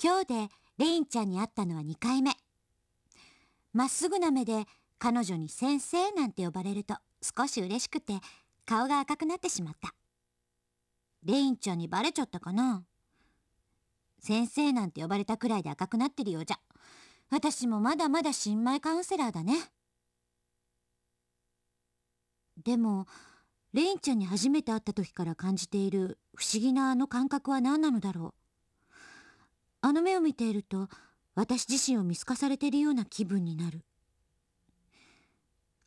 今日でレインちゃんに会ったのは2回目まっすぐな目で彼女に先生なんて呼ばれると少し嬉しくて顔が赤くなってしまったレインちゃんにバレちゃったかな先生なんて呼ばれたくらいで赤くなってるようじゃ私もまだまだ新米カウンセラーだねでもレインちゃんに初めて会った時から感じている不思議なあの感覚は何なのだろうあの目を見ていると私自身を見透かされているような気分になる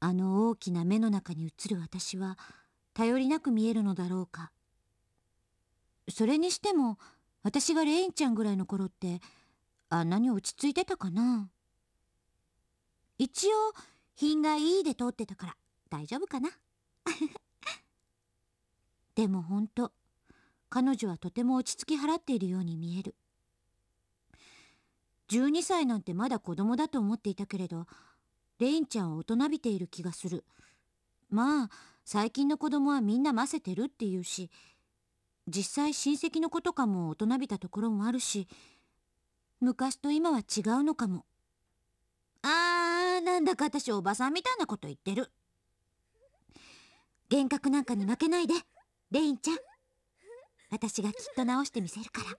あの大きな目の中に映る私は頼りなく見えるのだろうかそれにしても私がレインちゃんぐらいの頃ってあんなに落ち着いてたかな一応品がいいで通ってたから大丈夫かな でもほんと彼女はとても落ち着き払っているように見える12歳なんてまだ子供だと思っていたけれどレインちゃんは大人びている気がするまあ最近の子供はみんなませてるっていうし実際親戚のことかも大人びたところもあるし昔と今は違うのかもあーなんだか私おばさんみたいなこと言ってる幻覚なんかに負けないでレインちゃん私がきっと直してみせるから。